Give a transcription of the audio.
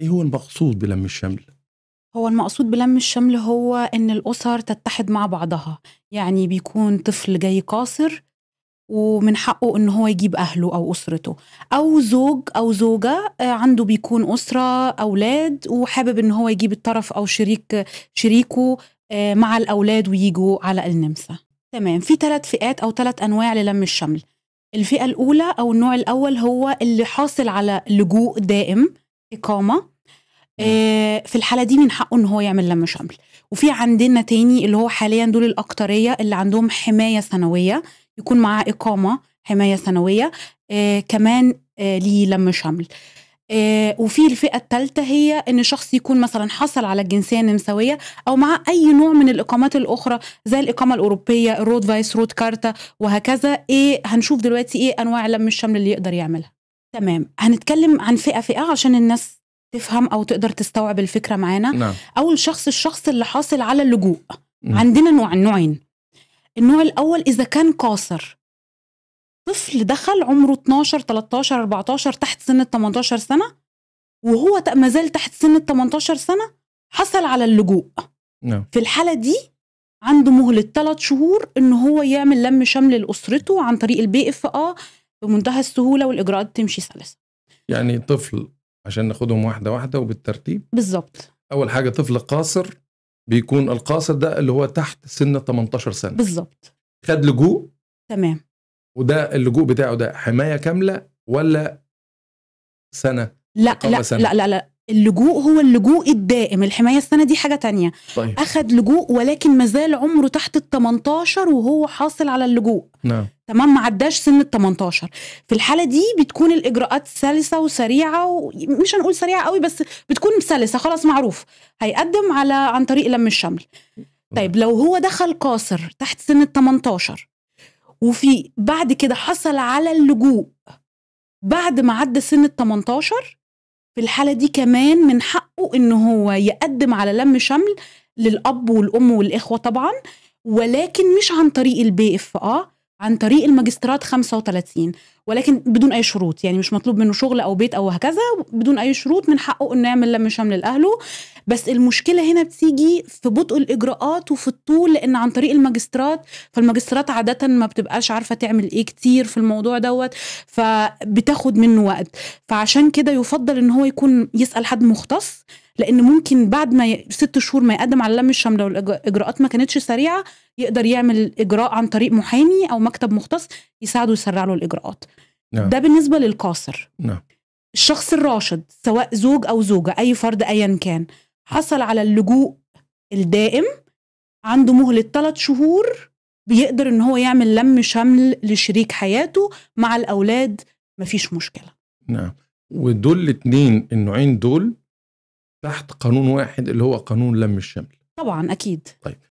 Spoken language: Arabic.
ايه هو المقصود بلم الشمل؟ هو المقصود بلم الشمل هو ان الاسر تتحد مع بعضها يعني بيكون طفل جاي قاصر ومن حقه ان هو يجيب اهله او اسرته او زوج او زوجه آه، عنده بيكون اسره اولاد وحابب ان هو يجيب الطرف او شريك شريكه آه، مع الاولاد ويجوا على النمسا تمام في ثلاث فئات او ثلاث انواع للم الشمل الفئه الاولى او النوع الاول هو اللي حاصل على لجوء دائم إقامة آه، في الحالة دي من حقه إن هو يعمل لم شمل وفي عندنا تاني اللي هو حاليا دول الأكترية اللي عندهم حماية سنوية يكون معاه إقامة حماية سنوية آه، كمان آه، ليه لم شمل آه وفي الفئة الثالثة هي إن شخص يكون مثلا حصل على الجنسية النمساوية أو معاه أي نوع من الإقامات الأخرى زي الإقامة الأوروبية الرود فايس رود كارتا وهكذا إيه هنشوف دلوقتي إيه أنواع لم الشمل اللي يقدر يعملها تمام هنتكلم عن فئه فئه عشان الناس تفهم او تقدر تستوعب الفكره معانا نعم. اول شخص الشخص اللي حاصل على اللجوء نعم. عندنا نوع نوعين النوع الاول اذا كان قاصر طفل دخل عمره 12 13 14 تحت سن ال 18 سنه وهو ما زال تحت سن ال 18 سنه حصل على اللجوء نعم. في الحاله دي عنده مهلة ثلاث شهور ان هو يعمل لم شمل لاسرته عن طريق البي اف اه بمنتهى السهوله والاجراءات تمشي سلسه يعني طفل عشان ناخدهم واحده واحده وبالترتيب بالظبط اول حاجه طفل قاصر بيكون القاصر ده اللي هو تحت سن 18 سنه بالظبط خد لجوء تمام وده اللجوء بتاعه ده حمايه كامله ولا سنه لا لا, سنة. لا لا لا اللجوء هو اللجوء الدائم الحماية السنة دي حاجة تانية طيب. أخد لجوء ولكن مازال عمره تحت ال 18 وهو حاصل على اللجوء نعم تمام ما عداش سن ال 18 في الحالة دي بتكون الإجراءات سلسة وسريعة ومش هنقول سريعة قوي بس بتكون سلسة خلاص معروف هيقدم على عن طريق لم الشمل طيب لو هو دخل قاصر تحت سن ال 18 وفي بعد كده حصل على اللجوء بعد ما عدى سن ال 18 في الحالة دي كمان من حقه إن هو يقدم على لم شمل للأب والأم والإخوة طبعا ولكن مش عن طريق البي اف اه عن طريق الماجستيرات 35 ولكن بدون اي شروط يعني مش مطلوب منه شغل او بيت او هكذا بدون اي شروط من حقه انه يعمل لم شمل لاهله بس المشكله هنا بتيجي في بطء الاجراءات وفي الطول لان عن طريق الماجسترات فالماجسترات عاده ما بتبقاش عارفه تعمل ايه كتير في الموضوع دوت فبتاخد منه وقت فعشان كده يفضل ان هو يكون يسال حد مختص لان ممكن بعد ما ست شهور ما يقدم على لم الشمل لو الاجراءات ما كانتش سريعه يقدر يعمل اجراء عن طريق محامي او مكتب مختص يساعده يسرع له الاجراءات نعم. ده بالنسبه للقاصر نعم. الشخص الراشد سواء زوج او زوجه اي فرد ايا كان حصل على اللجوء الدائم عنده مهله ثلاث شهور بيقدر ان هو يعمل لم شمل لشريك حياته مع الاولاد مفيش مشكله نعم ودول الاثنين النوعين دول تحت قانون واحد اللي هو قانون لم الشمل طبعا اكيد طيب